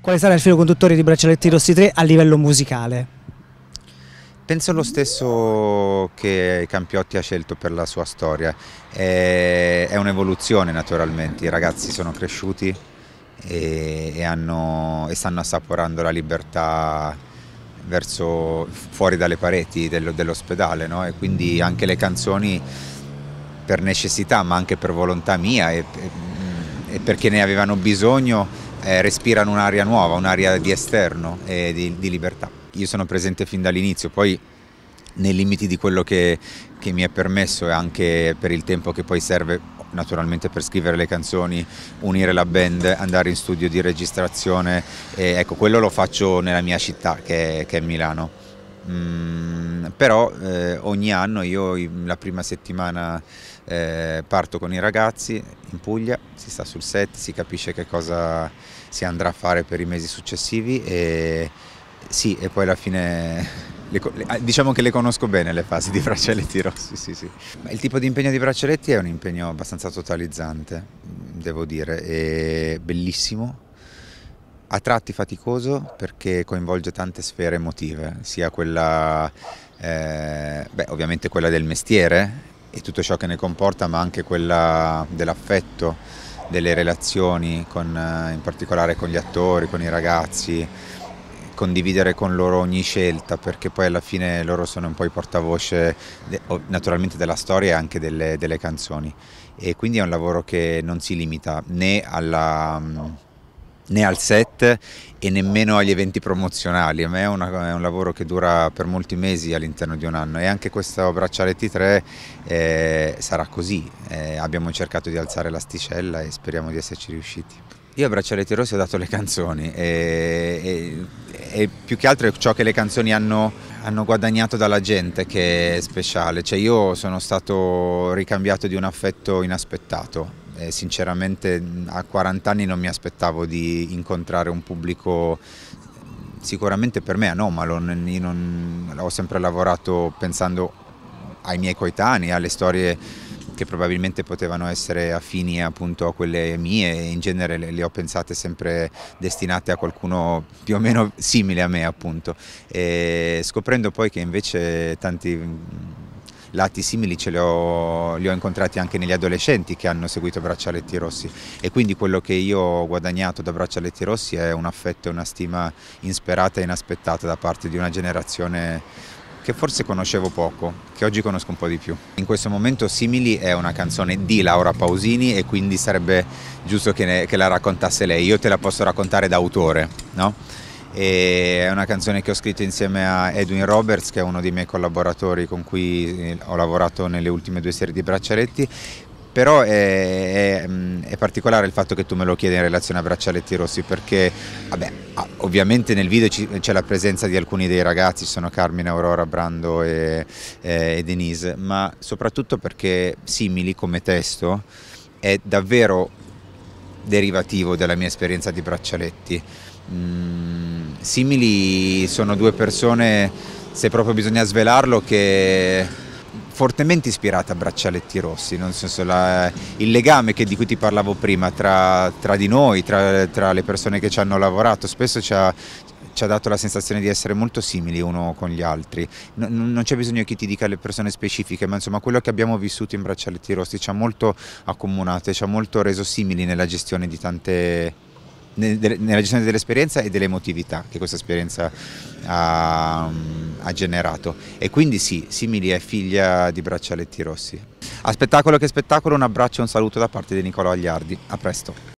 Quale sarà il filo conduttore di Braccialetti Rossi 3 a livello musicale? Penso lo stesso che Campiotti ha scelto per la sua storia, è un'evoluzione naturalmente, i ragazzi sono cresciuti e, hanno, e stanno assaporando la libertà verso, fuori dalle pareti dell'ospedale no? e quindi anche le canzoni per necessità ma anche per volontà mia e, e perché ne avevano bisogno eh, respirano un'aria nuova, un'aria di esterno e di, di, libertà. Io sono presente fin dall'inizio, poi nei limiti di quello che, che mi è permesso e anche per il tempo che poi serve naturalmente per scrivere le canzoni, unire la band, andare in studio di registrazione, e, ecco quello lo faccio nella mia città che è, che è Milano. Mm, però eh, ogni anno io la prima settimana eh, parto con i ragazzi in Puglia, si sta sul set, si capisce che cosa si andrà a fare per i mesi successivi e sì, e poi alla fine le, ah, diciamo che le conosco bene le fasi di braccialetti rossi, sì, sì. Il tipo di impegno di braccialetti è un impegno abbastanza totalizzante, mm, devo dire, è bellissimo a tratti faticoso perché coinvolge tante sfere emotive, sia quella, eh, beh, ovviamente quella del mestiere e tutto ciò che ne comporta, ma anche quella dell'affetto, delle relazioni, con, eh, in particolare con gli attori, con i ragazzi, condividere con loro ogni scelta perché poi alla fine loro sono un po' i portavoce naturalmente della storia e anche delle, delle canzoni e quindi è un lavoro che non si limita né alla mm, né al set e nemmeno agli eventi promozionali. A me è, una, è un lavoro che dura per molti mesi all'interno di un anno e anche questo braccialetti 3 eh, sarà così. Eh, abbiamo cercato di alzare l'asticella e speriamo di esserci riusciti. Io a Braccialetti Rossi ho dato le canzoni e, e, e più che altro è ciò che le canzoni hanno, hanno guadagnato dalla gente che è speciale. Cioè io sono stato ricambiato di un affetto inaspettato eh, sinceramente a 40 anni non mi aspettavo di incontrare un pubblico sicuramente per me anomalo, non, ho sempre lavorato pensando ai miei coetanei, alle storie che probabilmente potevano essere affini appunto a quelle mie e in genere le, le, ho pensate sempre destinate a qualcuno più o meno simile a me appunto e scoprendo poi che invece tanti lati simili ce li ho, li ho incontrati anche negli adolescenti che hanno seguito Braccialetti Rossi e quindi quello che io ho guadagnato da Braccialetti Rossi è un affetto e una stima insperata e inaspettata da parte di una generazione che forse conoscevo poco, che oggi conosco un po' di più. In questo momento Simili è una canzone di Laura Pausini e quindi sarebbe giusto che, ne, che la raccontasse lei. Io te la posso raccontare da autore, no? è una canzone che ho scritto insieme a Edwin Roberts che è uno dei miei collaboratori con cui eh, ho lavorato nelle ultime due serie di Braccialetti però è, è, mm, è, particolare il fatto che tu me lo chieda in relazione a Braccialetti Rossi perché vabbè, ovviamente nel video c'è la presenza di alcuni dei ragazzi, sono Carmine, Aurora, Brando e, e Denise, ma soprattutto perché simili come testo è davvero derivativo della mia esperienza di Braccialetti. Mm simili sono due persone, se proprio bisogna svelarlo, che fortemente ispirate a Braccialetti Rossi, nel senso la, il legame che, di cui ti parlavo prima tra, tra di noi, tra, tra, le persone che ci hanno lavorato, spesso ci ha, ci ha, dato la sensazione di essere molto simili uno con gli altri. No, non c'è bisogno che ti dica le persone specifiche, ma insomma quello che abbiamo vissuto in Braccialetti Rossi ci ha molto accomunato e ci ha molto reso simili nella gestione di tante nella gestione dell'esperienza e dell'emotività che questa esperienza ha, mm, ha, generato. E quindi sì, Simili è figlia di Braccialetti Rossi. A spettacolo che spettacolo, un abbraccio e un saluto da parte di Nicola Agliardi. A presto.